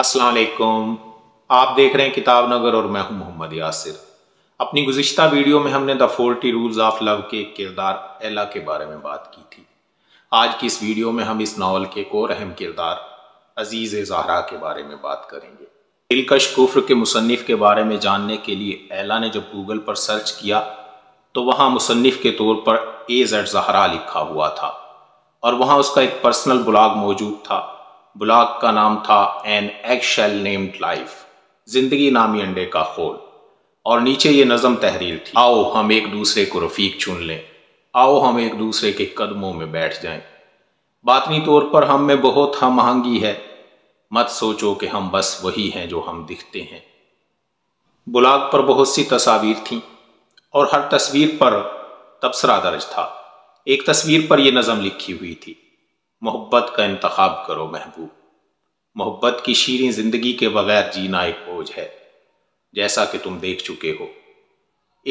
असलकुम आप देख रहे हैं किताब नगर और मैं हूं मोहम्मद यासिर अपनी गुज्त वीडियो में हमने the forty rules of love के किरदार एला के बारे में बात की थी आज की इस वीडियो में हम इस नावल के एक और अहम किरदार अजीज़ जहरा के बारे में बात करेंगे दिलकश कुफ्र के मुसनफ़ के बारे में जानने के लिए एला ने जब गूगल पर सर्च किया तो वहाँ मुसनफ़ के तौर पर ए जेड जहरा लिखा हुआ था और वहाँ उसका एक पर्सनल ब्लॉग मौजूद था ब्लॉग का नाम था an egg shell named life जिंदगी नामी अंडे का खोल और नीचे ये नज़म तहरीर थी आओ हम एक दूसरे को रफीक चुन लें आओ हम एक दूसरे के कदमों में बैठ जाएं बातनी तौर पर हम में बहुत हम महंगी है मत सोचो कि हम बस वही हैं जो हम दिखते हैं ब्लॉग पर बहुत सी तस्वीर थीं और हर तस्वीर पर तबसरा दर्ज था एक तस्वीर पर यह नज़म लिखी हुई थी मोहब्बत का इंतखब करो महबूब मोहब्बत की शीरें जिंदगी के बगैर जीना एक बोझ है जैसा कि तुम देख चुके हो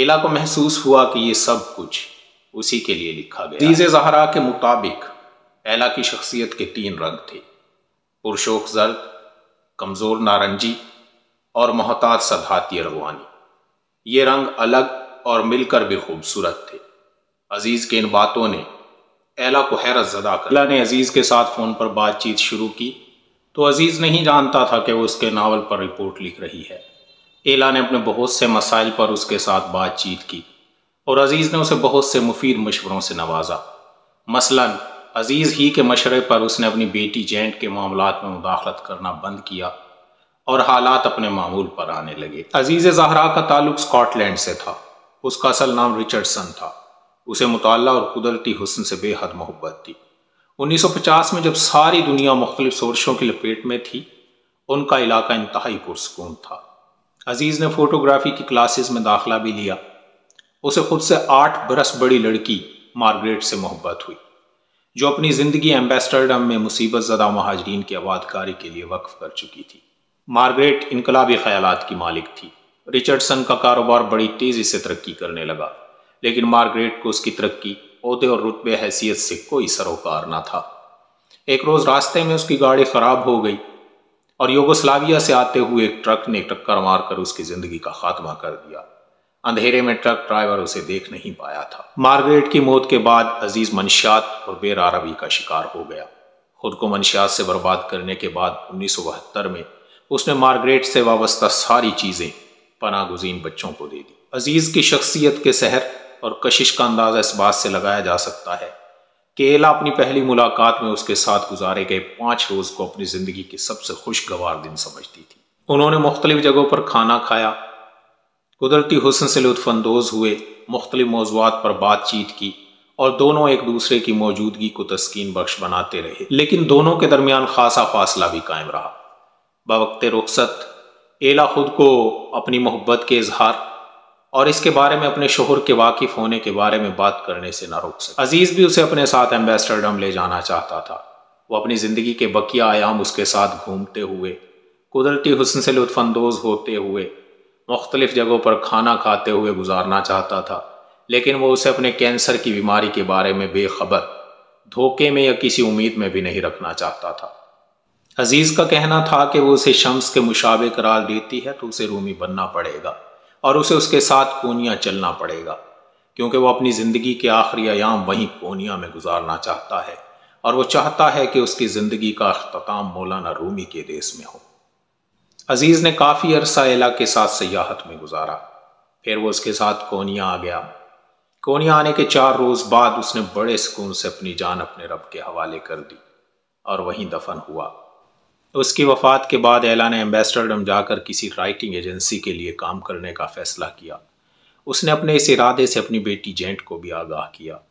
एला को महसूस हुआ कि ये सब कुछ उसी के लिए लिखा गया दीज जहरा के मुताबिक एला की शख्सियत के तीन रंग थे पुरशोक जर्द कमज़ोर नारंगजी और मोहताज सदाती रवानी ये रंग अलग और मिलकर भी खूबसूरत थे अजीज़ के इन बातों ने एला को हैरत ज़दा कर एला ने अज़ीज़ के साथ फ़ोन पर बातचीत शुरू की तो अज़ीज़ नहीं जानता था कि वो उसके नावल पर रिपोर्ट लिख रही है एला ने अपने बहुत से मसाइल पर उसके साथ बातचीत की और अज़ीज़ ने उसे बहुत से मुफीद मशवरों से नवाजा मसला अज़ीज़ ही के मशरे पर उसने अपनी बेटी जैंट के मामला में मुदाखलत करना बंद किया और हालात अपने मामूल पर आने लगे अजीज़ जहरा का ताल्लुक स्कॉटलैंड से था उसका असल नाम रिचर्डसन था उसे मुताला और कुदरती हुसन से बेहद मोहब्बत थी 1950 में जब सारी दुनिया मुख्तलिफ सोरशों की लपेट में थी उनका इलाका इंतहाई पुरसकून था अजीज़ ने फोटोग्राफी की क्लासेस में दाखिला भी लिया उसे खुद से आठ बरस बड़ी लड़की मार्गरेट से मोहब्बत हुई जो अपनी ज़िंदगी एम्बेस्टरडम में मुसीबत ज़दा महाजरीन की आबादकारी के लिए वक्फ कर चुकी थी मार्गरेट इनकलाबी ख्याल की मालिक थी रिचर्डसन का कारोबार बड़ी तेज़ी से तरक्की करने लगा लेकिन मार्गरेट को उसकी तरक्की अहदे और रुतबे हैसियत से कोई सरोकार ना था एक रोज रास्ते में उसकी गाड़ी खराब हो गई और योगोस्लाविया से आते हुए एक ट्रक ने टक्कर मारकर उसकी जिंदगी का खात्मा कर दिया अंधेरे में ट्रक ड्राइवर उसे देख नहीं पाया था मार्गरेट की मौत के बाद अजीज मंशात और बेरारवी का शिकार हो गया खुद को मंशात से बर्बाद करने के बाद उन्नीस में उसने मार्गरेट से वाबस्ता सारी चीज़ें पनागुजीन बच्चों को दे दी अजीज़ की शख्सियत के सहर और कशिश का अंदाज़ा इस बात से लगाया जा सकता है कि एला अपनी पहली मुलाकात में उसके साथ गुजारे गए पाँच रोज़ को अपनी ज़िंदगी के सबसे खुशगवार दिन समझती थी उन्होंने मुख्तलिफ जगहों पर खाना खाया कुदरती हुसन से लुफानंदोज हुए मुख्तलिफ मौजूद पर बातचीत की और दोनों एक दूसरे की मौजूदगी को तस्कीन बख्श बनाते रहे लेकिन दोनों के दरमियान खासा फासला भी कायम रहा बवक्त रुखसत एला खुद को अपनी मोहब्बत के इजहार और इसके बारे में अपने शोहर के वाकिफ होने के बारे में बात करने से ना रोक सका अजीज भी उसे अपने साथ एम्बेसडरडम ले जाना चाहता था वो अपनी ज़िंदगी के बकिया आयाम उसके साथ घूमते हुए कुदरती हुसन से लुफानंदोज होते हुए मुख्तलिफ़ जगहों पर खाना खाते हुए गुजारना चाहता था लेकिन वो उसे अपने कैंसर की बीमारी के बारे में बेखबर धोखे में या किसी उम्मीद में भी नहीं रखना चाहता था अजीज़ का कहना था कि वो उसे शम्स के मुशाबे करार देती है तो उसे रूमी बनना पड़ेगा और उसे उसके साथ कोनिया चलना पड़ेगा क्योंकि वो अपनी ज़िंदगी के आखिरी आयाम वहीं कोनिया में गुजारना चाहता है और वो चाहता है कि उसकी ज़िंदगी का अख्ताम मौलाना रूमी के देश में हो अजीज़ ने काफ़ी अरसा एला के साथ सयाहत में गुजारा फिर वो उसके साथ कोनिया आ गया कोनिया आने के चार रोज़ बाद उसने बड़े सुकून से अपनी जान अपने रब के हवाले कर दी और वहीं दफन हुआ उसकी वफ़ात के बाद एला ने एम्बेसडरडम जाकर किसी राइटिंग एजेंसी के लिए काम करने का फ़ैसला किया उसने अपने इस इरादे से अपनी बेटी जेंट को भी आगाह किया